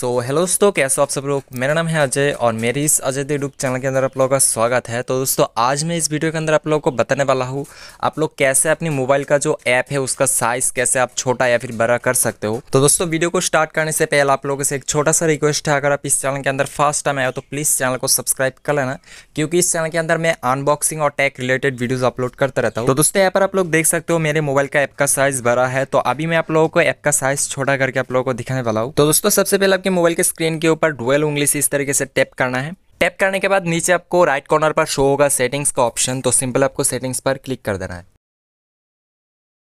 so hello दोस्तों कैसे हो आप सब लोग मेरा नाम है अजय और मेरी इस अजय यूट्यूब चैनल के अंदर आप लोगों का स्वागत है तो दोस्तों आज मैं इस वीडियो के अंदर आप लोगों को बताने वाला हूँ आप लोग कैसे अपने मोबाइल का जो ऐप है उसका साइज़ कैसे आप छोटा या फिर बड़ा कर सकते हो तो दोस्तों वीडियो को स्टार्ट करने से पहले आप लोगों से एक छोटा सा रिक्वेस्ट है अगर आप इस चैनल के अंदर फर्स्ट टाइम आए हो तो प्लीज़ चैनल को सब्सक्राइब कर लेना क्योंकि इस चैनल के अंदर मैं अनबॉक्सिंग और टैक रिलेटेड वीडियोज़ अपलोड करता रहता हूँ तो दोस्तों यहाँ पर आप लोग देख सकते हो मेरे मोबाइल का ऐप का साइज़ बड़ा है तो अभी मैं आप लोगों को ऐप का साइज़ छोटा करके आप लोगों को दिखाने वाला हूँ तो दोस्तों सबसे पहले आपके आपके मोबाइल के स्क्रीन के ऊपर डुअल उंगली से इस तरीके से टैप करना है टैप करने के बाद नीचे आपको राइट कॉर्नर पर शो होगा सेटिंग्स का ऑप्शन तो सिंपल आपको सेटिंग्स पर क्लिक कर देना है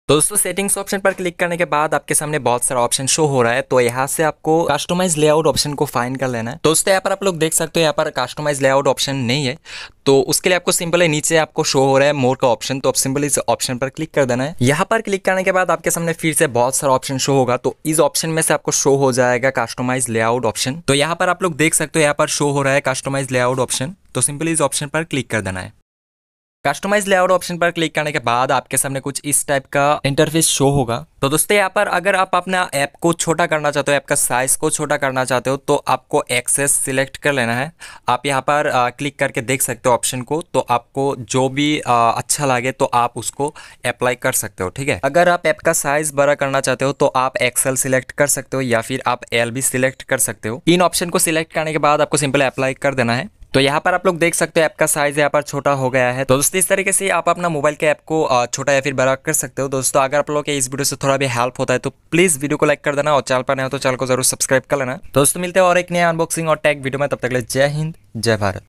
तो दोस्तों सेटिंग्स ऑप्शन पर क्लिक करने के बाद आपके सामने बहुत सारा ऑप्शन शो हो रहा है तो यहाँ से आपको कस्टमाइज लेआउट ऑप्शन को फाइन कर लेना है दोस्तों यहाँ पर आप लोग देख सकते हो यहाँ पर कस्टमाइज लेआउट ऑप्शन नहीं है तो उसके लिए आपको सिंपल है नीचे आपको शो हो रहा है मोर का ऑप्शन तो आप सिंपल इस ऑप्शन पर क्लिक कर देना है यहाँ पर क्लिक करने के बाद आपके सामने फिर से बहुत सारा ऑप्शन शो होगा तो इस ऑप्शन में से आपको शो हो जाएगा कस्टमाइज लेआउट ऑप्शन तो यहाँ पर आप लोग देख सकते हो यहाँ पर शो हो रहा है कस्टोमाइज लेआउट ऑप्शन तो सिंपल इस ऑप्शन पर क्लिक कर देना है कस्टमाइज लेआउट ऑप्शन पर क्लिक करने के बाद आपके सामने कुछ इस टाइप का इंटरफेस शो होगा तो दोस्तों यहाँ पर अगर आप अपना ऐप को छोटा करना चाहते हो ऐप का साइज को छोटा करना चाहते हो तो आपको एक्सेस सिलेक्ट कर लेना है आप यहाँ पर आ, क्लिक करके देख सकते हो ऑप्शन को तो आपको जो भी आ, अच्छा लगे तो आप उसको अप्लाई कर सकते हो ठीक है अगर आप ऐप का साइज बड़ा करना चाहते हो तो आप एक्सेल सिलेक्ट कर सकते हो या फिर आप एल भी सिलेक्ट कर सकते हो इन ऑप्शन को सिलेक्ट करने के बाद आपको सिंपल अप्लाई कर देना है तो यहाँ पर आप लोग देख सकते हो ऐप का साइज यहाँ पर छोटा हो गया है तो दोस्तों इस तरीके से आप अपना मोबाइल के ऐप को छोटा या फिर बड़ा कर सकते हो दोस्तों अगर आप लोग के इस वीडियो से थोड़ा भी हेल्प होता है तो प्लीज वीडियो को लाइक कर देना और चैनल पर नया हो तो चैनल को जरूर सब्सक्राइब कर लेना दोस्तों मिलते हैं और एक नया अनबॉक्सिंग और टैग वीडियो में तब तक ले जय हिंद जय भारत